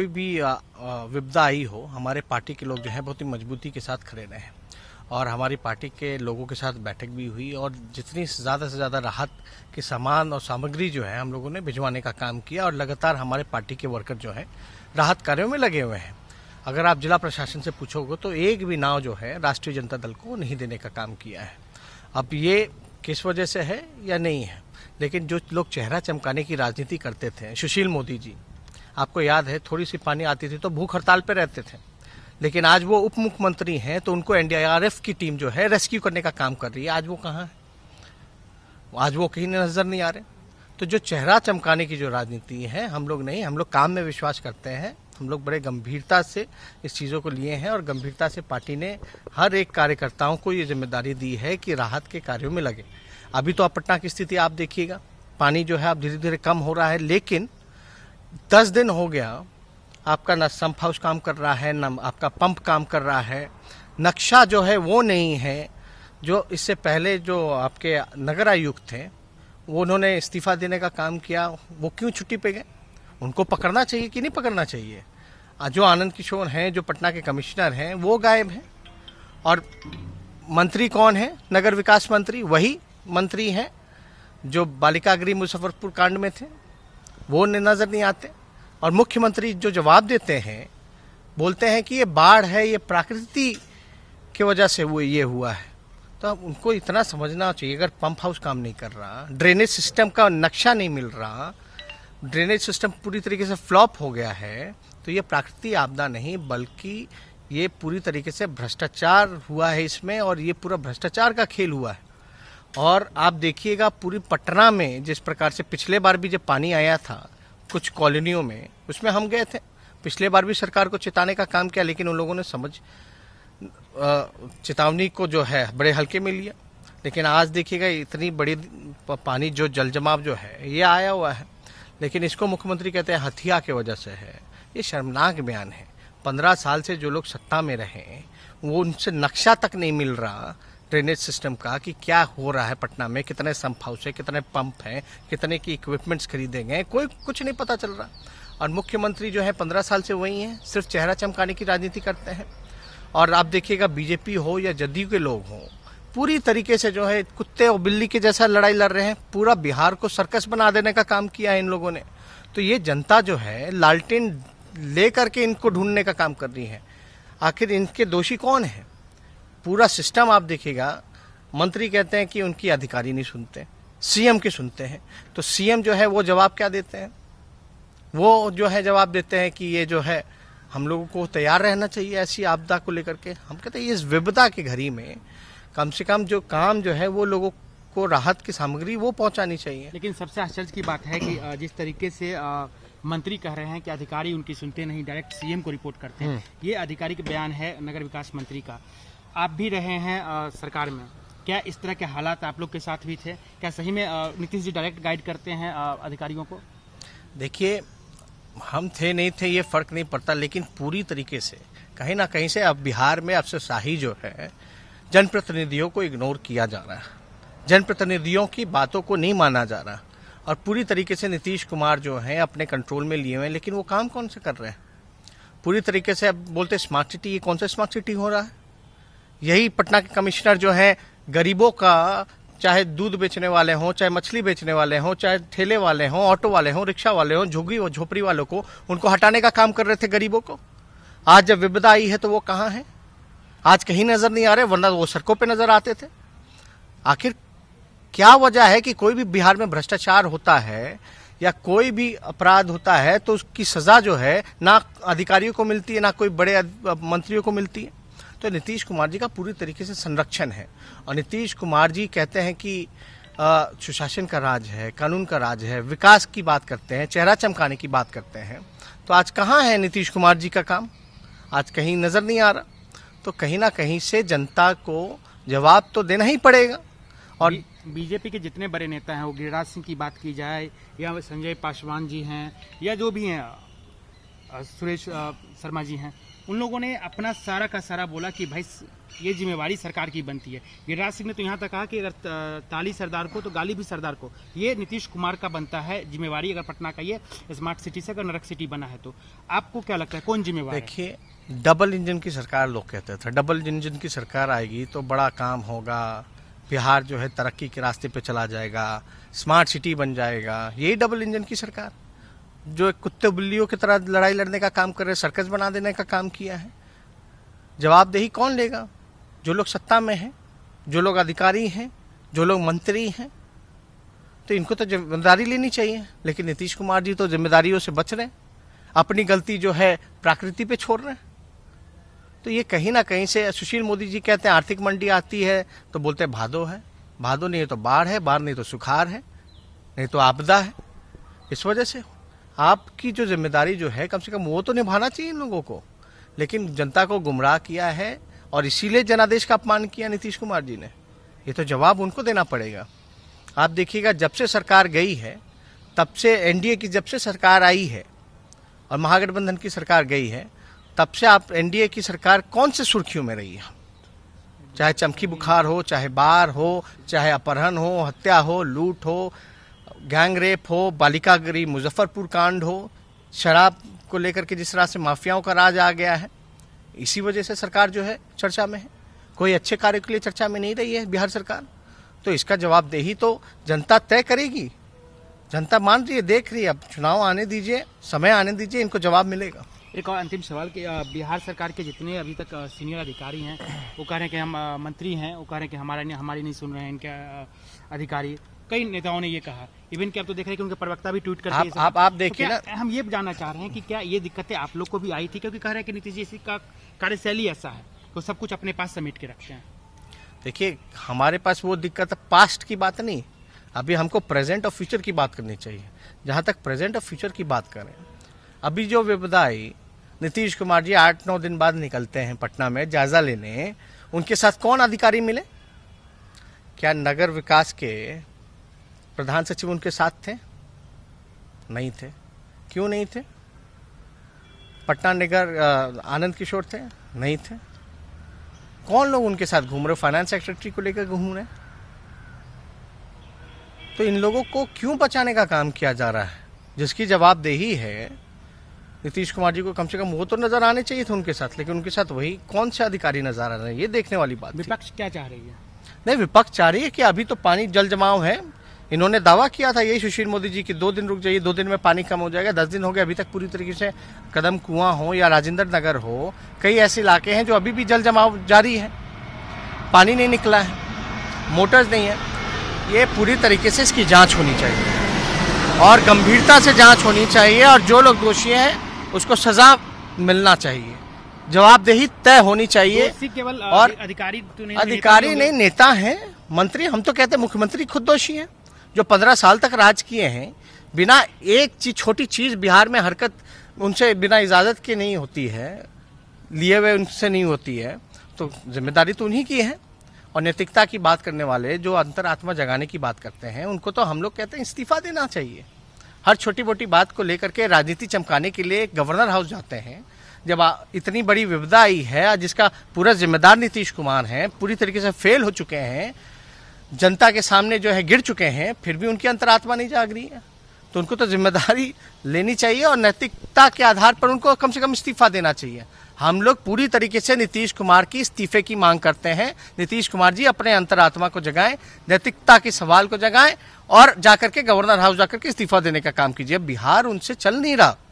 कोई भी विपदा आई हो हमारे पार्टी के लोग जो है बहुत ही मजबूती के साथ खड़े रहे हैं और हमारी पार्टी के लोगों के साथ बैठक भी हुई और जितनी ज़्यादा से ज़्यादा राहत के सामान और सामग्री जो है हम लोगों ने भिजवाने का काम किया और लगातार हमारे पार्टी के वर्कर जो हैं राहत कार्यों में लगे हुए हैं अगर आप जिला प्रशासन से पूछोगे तो एक भी नाव जो है राष्ट्रीय जनता दल को नहीं देने का काम किया है अब ये किस वजह से है या नहीं है लेकिन जो लोग चेहरा चमकाने की राजनीति करते थे सुशील मोदी जी आपको याद है थोड़ी सी पानी आती थी तो भूख हड़ताल पर रहते थे लेकिन आज वो उप मुख्यमंत्री हैं तो उनको एनडीआरएफ की टीम जो है रेस्क्यू करने का काम कर रही है आज वो कहाँ है आज वो कहीं नजर नहीं आ रहे तो जो चेहरा चमकाने की जो राजनीति है हम लोग नहीं हम लोग काम में विश्वास करते हैं हम लोग बड़े गंभीरता से इस चीज़ों को लिए हैं और गंभीरता से पार्टी ने हर एक कार्यकर्ताओं को ये जिम्मेदारी दी है कि राहत के कार्यों में लगे अभी तो आप पटना की स्थिति आप देखिएगा पानी जो है अब धीरे धीरे कम हो रहा है लेकिन दस दिन हो गया आपका ना सम्प हाउस काम कर रहा है ना आपका पंप काम कर रहा है नक्शा जो है वो नहीं है जो इससे पहले जो आपके नगर आयुक्त थे वो उन्होंने इस्तीफा देने का काम किया वो क्यों छुट्टी पे गए उनको पकड़ना चाहिए कि नहीं पकड़ना चाहिए जो आनंद किशोर हैं जो पटना के कमिश्नर हैं वो गायब हैं और मंत्री कौन है नगर विकास मंत्री वही मंत्री हैं जो बालिका गृह मुजफ्फरपुर कांड में थे वो नज़र नहीं आते और मुख्यमंत्री जो जवाब देते हैं बोलते हैं कि ये बाढ़ है ये प्रकृति की वजह से वो ये हुआ है तो अब उनको इतना समझना चाहिए अगर पंप हाउस काम नहीं कर रहा ड्रेनेज सिस्टम का नक्शा नहीं मिल रहा ड्रेनेज सिस्टम पूरी तरीके से फ्लॉप हो गया है तो ये प्राकृतिक आपदा नहीं बल्कि ये पूरी तरीके से भ्रष्टाचार हुआ है इसमें और ये पूरा भ्रष्टाचार का खेल हुआ है और आप देखिएगा पूरी पटना में जिस प्रकार से पिछले बार भी जब पानी आया था कुछ कॉलोनियों में उसमें हम गए थे पिछले बार भी सरकार को चेताने का काम किया लेकिन उन लोगों ने समझ चेतावनी को जो है बड़े हल्के में लिया लेकिन आज देखिएगा इतनी बड़ी पानी जो जल जमाव जो है ये आया हुआ है लेकिन इसको मुख्यमंत्री कहते हैं हथिया के वजह से है ये शर्मनाक बयान है पंद्रह साल से जो लोग सत्ता में रहे वो उनसे नक्शा तक नहीं मिल रहा ड्रेनेज सिस्टम का कि क्या हो रहा है पटना में कितने संप हाउस है कितने पंप हैं कितने की इक्विपमेंट्स खरीदेंगे कोई कुछ नहीं पता चल रहा और मुख्यमंत्री जो है पंद्रह साल से वही हैं सिर्फ चेहरा चमकाने की राजनीति करते हैं और आप देखिएगा बीजेपी हो या जदयू के लोग हों पूरी तरीके से जो है कुत्ते और बिल्ली के जैसा लड़ाई लड़ रहे हैं पूरा बिहार को सर्कस बना देने का काम किया है इन लोगों ने तो ये जनता जो है लालटेन ले करके इनको ढूंढने का काम कर रही है आखिर इनके दोषी कौन है पूरा सिस्टम आप देखिएगा मंत्री कहते हैं कि उनकी अधिकारी नहीं सुनते सीएम की सुनते हैं तो सीएम जो है वो जवाब क्या देते हैं वो जो है जवाब देते हैं कि ये जो है हम लोगों को तैयार रहना चाहिए ऐसी आपदा को लेकर के हम कहते हैं इस विपदा की घड़ी में कम से कम जो काम जो है वो लोगों को राहत की सामग्री वो पहुंचानी चाहिए लेकिन सबसे आश्चर्य की बात है कि जिस तरीके से मंत्री कह रहे हैं कि अधिकारी उनकी सुनते नहीं डायरेक्ट सीएम को रिपोर्ट करते हैं हम्म। ये अधिकारी का बयान है नगर विकास मंत्री का आप भी रहे हैं आ, सरकार में क्या इस तरह के हालात आप लोग के साथ भी थे क्या सही में नीतीश जी डायरेक्ट गाइड करते हैं आ, अधिकारियों को देखिए हम थे नहीं थे ये फर्क नहीं पड़ता लेकिन पूरी तरीके से कहीं ना कहीं से अब बिहार में से शाही जो है जनप्रतिनिधियों को इग्नोर किया जा रहा है जनप्रतिनिधियों की बातों को नहीं माना जा रहा और पूरी तरीके से नीतीश कुमार जो हैं अपने कंट्रोल में लिए हुए हैं लेकिन वो काम कौन से कर रहे हैं पूरी तरीके से अब बोलते स्मार्ट सिटी ये कौन सा स्मार्ट सिटी हो रहा है यही पटना के कमिश्नर जो है गरीबों का चाहे दूध बेचने वाले हों चाहे मछली बेचने वाले हों चाहे ठेले वाले हों ऑटो वाले हों रिक्शा वाले हों झुग्गी और झोपड़ी वालों को उनको हटाने का काम कर रहे थे गरीबों को आज जब विपदा आई है तो वो कहाँ है आज कहीं नजर नहीं आ रहे वरना वो सड़कों पे नजर आते थे आखिर क्या वजह है कि कोई भी बिहार में भ्रष्टाचार होता है या कोई भी अपराध होता है तो उसकी सजा जो है ना अधिकारियों को मिलती है ना कोई बड़े मंत्रियों को मिलती है तो नीतीश कुमार जी का पूरी तरीके से संरक्षण है और नीतीश कुमार जी कहते हैं कि सुशासन का राज है कानून का राज है विकास की बात करते हैं चेहरा चमकाने की बात करते हैं तो आज कहाँ है नीतीश कुमार जी का काम आज कहीं नज़र नहीं आ रहा तो कहीं ना कहीं से जनता को जवाब तो देना ही पड़ेगा और बीजेपी के जितने बड़े नेता हैं वो गिरिराज सिंह की बात की जाए या संजय पासवान जी हैं या जो भी हैं सुरेश शर्मा जी हैं उन लोगों ने अपना सारा का सारा बोला कि भाई ये जिम्मेवारी सरकार की बनती है गिरिराज सिंह ने तो यहाँ तक कहा कि अगर ताली सरदार को तो गाली भी सरदार को ये नीतीश कुमार का बनता है जिम्मेवारी अगर पटना का ये स्मार्ट सिटी से अगर नरक सिटी बना है तो आपको क्या लगता है कौन जिम्मेवार देखिए डबल इंजन की सरकार लोग कहते थे डबल इंजन की सरकार आएगी तो बड़ा काम होगा बिहार जो है तरक्की के रास्ते पर चला जाएगा स्मार्ट सिटी बन जाएगा यही डबल इंजन की सरकार जो एक कुत्ते बिल्लियों की तरह लड़ाई लड़ने का काम कर रहे हैं सर्कस बना देने का काम किया है जवाबदेही कौन लेगा जो लोग सत्ता में हैं जो लोग अधिकारी हैं जो लोग मंत्री हैं तो इनको तो जिम्मेदारी लेनी चाहिए लेकिन नीतीश कुमार जी तो जिम्मेदारियों से बच रहे हैं अपनी गलती जो है प्रकृति पे छोड़ रहे हैं तो ये कहीं ना कहीं से सुशील मोदी जी कहते हैं आर्थिक मंडी आती है तो बोलते हैं भादो है भादो नहीं है तो बाढ़ है बाढ़ नहीं तो सुखार है नहीं तो आपदा है इस वजह से आपकी जो जिम्मेदारी जो है कम से कम वो तो निभाना चाहिए इन लोगों को लेकिन जनता को गुमराह किया है और इसीलिए जनादेश का अपमान किया नीतीश कुमार जी ने ये तो जवाब उनको देना पड़ेगा आप देखिएगा जब से सरकार गई है तब से एनडीए की जब से सरकार आई है और महागठबंधन की सरकार गई है तब से आप एनडीए की सरकार कौन से सुर्खियों में रही है चाहे चमकी बुखार हो चाहे बार हो चाहे अपहरण हो हत्या हो लूट हो गैंग रेप हो बालिका गिरी मुजफ्फरपुर कांड हो शराब को लेकर के जिस तरह से माफियाओं का राज आ गया है इसी वजह से सरकार जो है चर्चा में है कोई अच्छे कार्य के लिए चर्चा में नहीं रही है बिहार सरकार तो इसका जवाबदेही तो जनता तय करेगी जनता मान रही है देख रही है अब चुनाव आने दीजिए समय आने दीजिए इनको जवाब मिलेगा एक और अंतिम सवाल कि बिहार सरकार के जितने अभी तक सीनियर अधिकारी हैं वो कह रहे हैं कि हम मंत्री हैं वो कह रहे हैं कि नहीं हमारी नहीं सुन रहे हैं इनके अधिकारी कई नेताओं ने ये कहा इवन की आप तो देख रहे हैं कि उनके प्रवक्ता भी ट्वीट करते हैं आप, आप, आप तो देखिए तो ना हम ये जानना चाह रहे हैं कि क्या ये दिक्कतें आप लोग को भी आई थी क्योंकि कह रहे हैं कि नीतीश जी का कार्यशैली ऐसा है तो सब कुछ अपने पास समेट के रखते हैं देखिए हमारे पास वो दिक्कत पास्ट की बात नहीं अभी हमको प्रेजेंट और फ्यूचर की बात करनी चाहिए जहाँ तक प्रेजेंट और फ्यूचर की बात करें अभी जो विपदा आई नीतीश कुमार जी आठ नौ दिन बाद निकलते हैं पटना में जायजा लेने उनके साथ कौन अधिकारी मिले क्या नगर विकास के प्रधान सचिव उनके साथ थे नहीं थे क्यों नहीं थे पटना नगर आनंद किशोर थे नहीं थे कौन लोग उनके साथ घूम रहे फाइनेंस सेक्रेटरी को लेकर घूम रहे तो इन लोगों को क्यों बचाने का काम किया जा रहा है जिसकी जवाबदेही है नीतीश कुमार जी को कम से कम वो तो नजर आने चाहिए थे उनके साथ लेकिन उनके साथ वही कौन से अधिकारी नजर आ रहे हैं ये देखने वाली बात विपक्ष क्या चाह रही है नहीं विपक्ष चाह रही है कि अभी तो पानी जल जमाव है इन्होंने दावा किया था यही सुशील मोदी जी की दो दिन रुक जाइए दो दिन में पानी कम हो जाएगा दस दिन हो गए अभी तक पूरी तरीके से कदम कुआं हो या राजेंद्र नगर हो कई ऐसे इलाके हैं जो अभी भी जल जमाव जारी है पानी नहीं निकला है मोटर्स नहीं है ये पूरी तरीके से इसकी जाँच होनी चाहिए और गंभीरता से जाँच होनी चाहिए और जो लोग दोषी हैं उसको सजा मिलना चाहिए जवाबदेही तय होनी चाहिए तो केवल और अधिकारी तो अधिकारी नहीं नेता हैं मंत्री हम तो कहते हैं मुख्यमंत्री खुद दोषी हैं जो पंद्रह साल तक राज किए हैं बिना एक चीज छोटी चीज़ बिहार में हरकत उनसे बिना इजाज़त के नहीं होती है लिए हुए उनसे नहीं होती है तो जिम्मेदारी तो उन्हीं की है और नैतिकता की बात करने वाले जो अंतरात्मा जगाने की बात करते हैं उनको तो हम लोग कहते हैं इस्तीफा देना चाहिए हर छोटी मोटी बात को लेकर के राजनीति चमकाने के लिए गवर्नर हाउस जाते हैं जब इतनी बड़ी विविधा आई है जिसका पूरा जिम्मेदार नीतीश कुमार है पूरी तरीके से फेल हो चुके हैं जनता के सामने जो है गिर चुके हैं फिर भी उनकी अंतरात्मा नहीं जाग रही है तो उनको तो जिम्मेदारी लेनी चाहिए और नैतिकता के आधार पर उनको कम से कम इस्तीफा देना चाहिए हम लोग पूरी तरीके से नीतीश कुमार की इस्तीफे की मांग करते हैं नीतीश कुमार जी अपने अंतरात्मा को जगाएं नैतिकता के सवाल को जगाएं और जाकर के गवर्नर हाउस जाकर के इस्तीफा देने का काम कीजिए बिहार उनसे चल नहीं रहा